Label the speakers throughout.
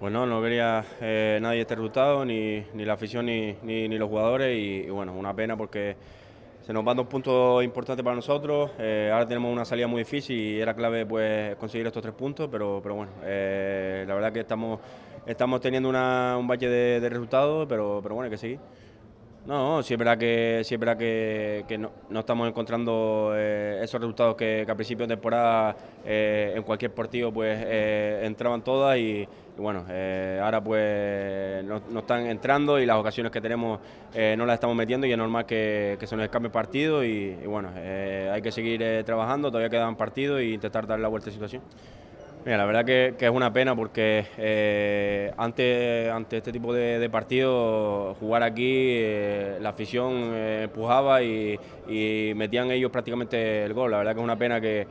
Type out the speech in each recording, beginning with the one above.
Speaker 1: Bueno, pues no quería eh, nadie este resultado, ni, la afición ni, los jugadores, y, bueno, una pena porque se nos van dos puntos importantes para nosotros, eh, ahora tenemos una salida muy difícil y era clave pues conseguir estos tres puntos, pero, bueno, eh, la verdad que estamos, estamos teniendo un valle de, resultados, pero, pero bueno, hay que seguir. No, sí que, que, no, estamos encontrando eh, esos resultados que, a principio de temporada eh, en cualquier partido pues eh, entraban todas y, bueno, ahora pues no, están entrando y las ocasiones que tenemos no las estamos metiendo y es normal que, se nos escape partido y, bueno, hay que seguir trabajando, todavía quedan partidos e intentar dar la vuelta a la situación. Mira, la verdad que, es una pena porque eh, ante, este tipo de, partidos, jugar aquí, eh, la afición eh, empujaba y, metían ellos prácticamente el gol. La verdad que es una pena que,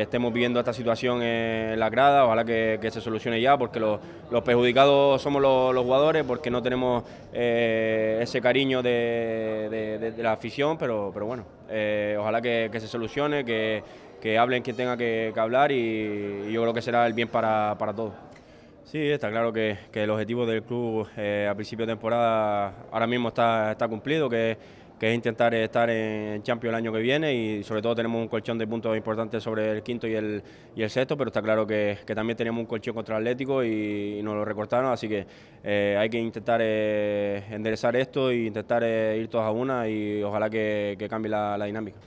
Speaker 1: estemos viendo esta situación en la grada, ojalá que, se solucione ya, porque los, perjudicados somos los, jugadores, porque no tenemos eh, ese cariño de, la afición, pero, pero bueno, ojalá que, que se solucione, que que hablen quien tenga que, hablar y, yo creo que será el bien para, todos. Sí, está claro que, el objetivo del club eh, a principio de temporada ahora mismo está, está cumplido, que, es intentar estar en Champions el año que viene y sobre todo tenemos un colchón de puntos importantes sobre el quinto y el, y el sexto, pero está claro que, también tenemos un colchón contra el Atlético y, no nos lo recortaron, así que eh, hay que intentar eh, enderezar esto e intentar ir todos a una y ojalá que, cambie la dinámica.